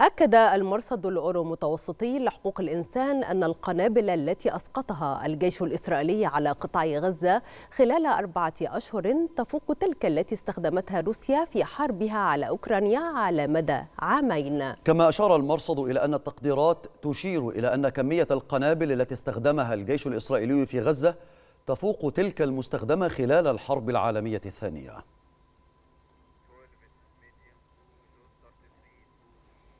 أكد المرصد الأورو متوسطي لحقوق الإنسان أن القنابل التي أسقطها الجيش الإسرائيلي على قطاع غزة خلال أربعة أشهر تفوق تلك التي استخدمتها روسيا في حربها على أوكرانيا على مدى عامين كما أشار المرصد إلى أن التقديرات تشير إلى أن كمية القنابل التي استخدمها الجيش الإسرائيلي في غزة تفوق تلك المستخدمة خلال الحرب العالمية الثانية